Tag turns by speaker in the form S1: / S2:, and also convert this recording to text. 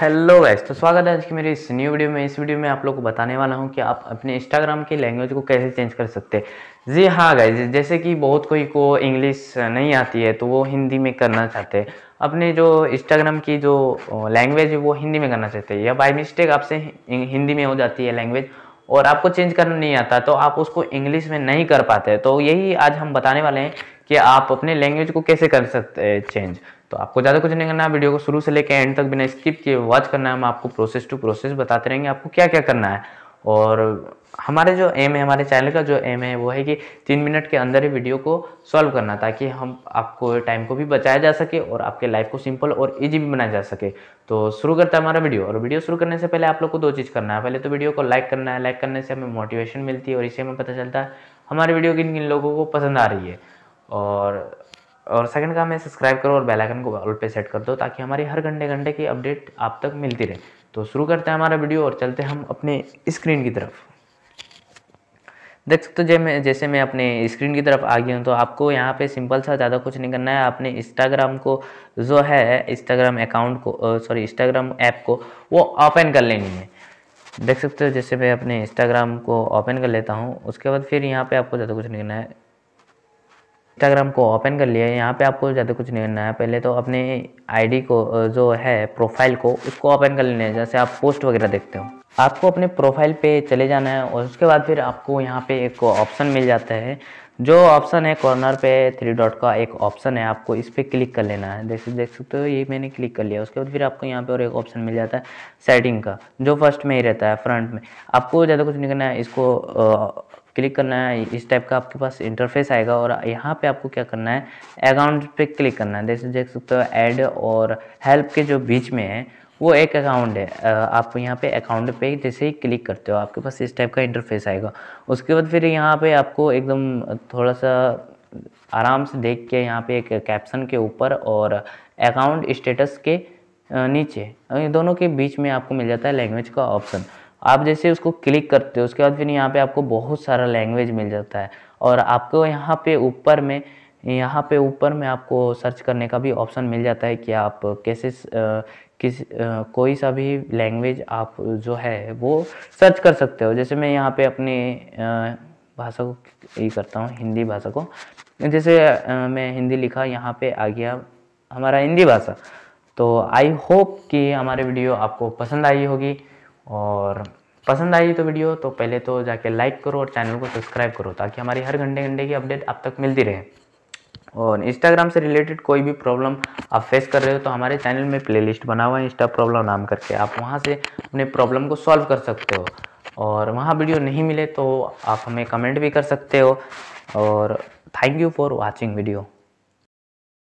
S1: hello guys तो स्वागत है आज की मेरी इस न्यू वीडियो में इस वीडियो में आप लोग को बताने वाला हूँ कि आप अपने इंस्टाग्राम की लैंग्वेज को कैसे चेंज कर सकते हैं जी हाँ गैस जैसे कि बहुत कोई को इंग्लिश नहीं आती है तो वो हिंदी में करना चाहते हैं अपने जो इंस्टाग्राम की जो लैंग्वेज है वो हिंदी में करना चाहते हैं या बाई मिस्टेक आपसे हिंदी में हो जाती है लैंग्वेज और आपको चेंज करना नहीं आता तो आप उसको इंग्लिश में नहीं कर पाते तो यही आज हम बताने वाले हैं कि आप अपने लैंग्वेज को कैसे कर सकते हैं चेंज तो आपको ज़्यादा कुछ नहीं करना है वीडियो को शुरू से लेकर एंड तक बिना स्किप किए वॉच करना है हम आपको प्रोसेस टू प्रोसेस बताते रहेंगे आपको क्या क्या करना है और हमारे जो एम है हमारे चैनल का जो एम है वो है कि तीन मिनट के अंदर ही वीडियो को सॉल्व करना ताकि हम आपको टाइम को भी बचाया जा सके और आपके लाइफ को सिंपल और इजी भी बनाया जा सके तो शुरू करता है हमारा वीडियो और वीडियो शुरू करने से पहले आप लोग को दो चीज़ करना है पहले तो वीडियो को लाइक करना है लाइक करने से हमें मोटिवेशन मिलती है और इसे हमें पता चलता है हमारे वीडियो किन किन लोगों को पसंद आ रही है और और सेकंड काम है सब्सक्राइब करो और बेल आइकन को ऑल पे सेट कर दो ताकि हमारी हर घंटे घंटे की अपडेट आप तक मिलती रहे तो शुरू करते हैं हमारा वीडियो और चलते हैं हम अपने स्क्रीन की तरफ देख सकते हो जै मैं जैसे मैं अपने स्क्रीन की तरफ आ गया हूँ तो आपको यहाँ पे सिंपल सा ज़्यादा कुछ नहीं करना है आपने इंस्टाग्राम को जो है इंस्टाग्राम अकाउंट को सॉरी इंस्टाग्राम ऐप को वो ओपन कर लेनी है देख सकते हो जैसे मैं अपने इंस्टाग्राम को ओपन कर लेता हूँ उसके बाद फिर यहाँ पे आपको ज़्यादा कुछ नहीं करना है इंस्टाग्राम को ओपन कर लिया यहाँ पे आपको ज़्यादा कुछ नहीं करना है पहले तो अपने आईडी को जो है प्रोफाइल को उसको ओपन कर लेना है जैसे आप पोस्ट वगैरह देखते हो आपको अपने प्रोफाइल पे चले जाना है और उसके बाद फिर आपको यहाँ पे एक ऑप्शन मिल जाता है जो ऑप्शन है कॉर्नर पे थ्री डॉट का एक ऑप्शन है आपको इस पर क्लिक कर लेना है जैसे देख सकते हो ये मैंने क्लिक कर लिया उसके बाद फिर आपको यहाँ पे और एक ऑप्शन मिल जाता है सेटिंग का जो फर्स्ट में ही रहता है फ्रंट में आपको ज़्यादा कुछ नहीं करना है इसको क्लिक करना है इस टाइप का आपके पास इंटरफेस आएगा और यहाँ पे आपको क्या करना है अकाउंट पे क्लिक करना है जैसे देख सकते हो ऐड और हेल्प के जो बीच में है वो एक अकाउंट है आप यहाँ पे अकाउंट पे जैसे ही क्लिक करते हो आपके पास इस टाइप का इंटरफेस आएगा उसके बाद फिर यहाँ पे आपको एकदम थोड़ा सा आराम से देख के यहाँ पे एक कैप्शन के ऊपर और अकाउंट स्टेटस के नीचे दोनों के बीच में आपको मिल जाता है लैंग्वेज का ऑप्शन आप जैसे उसको क्लिक करते हो उसके बाद फिर यहाँ पे आपको बहुत सारा लैंग्वेज मिल जाता है और आपको यहाँ पे ऊपर में यहाँ पे ऊपर में आपको सर्च करने का भी ऑप्शन मिल जाता है कि आप कैसे किस कोई सा भी लैंग्वेज आप जो है वो सर्च कर सकते हो जैसे मैं यहाँ पे अपनी भाषा को ये करता हूँ हिंदी भाषा को जैसे मैं हिंदी लिखा यहाँ पे आ गया हमारा हिंदी भाषा तो आई होप कि हमारे वीडियो आपको पसंद आई होगी और पसंद आई तो वीडियो तो पहले तो जाके लाइक करो और चैनल को सब्सक्राइब करो ताकि हमारी हर घंटे घंटे की अपडेट आप तक मिलती रहे और इंस्टाग्राम से रिलेटेड कोई भी प्रॉब्लम आप फेस कर रहे हो तो हमारे चैनल में प्लेलिस्ट बना हुआ है इंस्टा प्रॉब्लम नाम करके आप वहाँ से अपने प्रॉब्लम को सॉल्व कर सकते हो और वहाँ वीडियो नहीं मिले तो आप हमें कमेंट भी कर सकते हो और thank you for watching video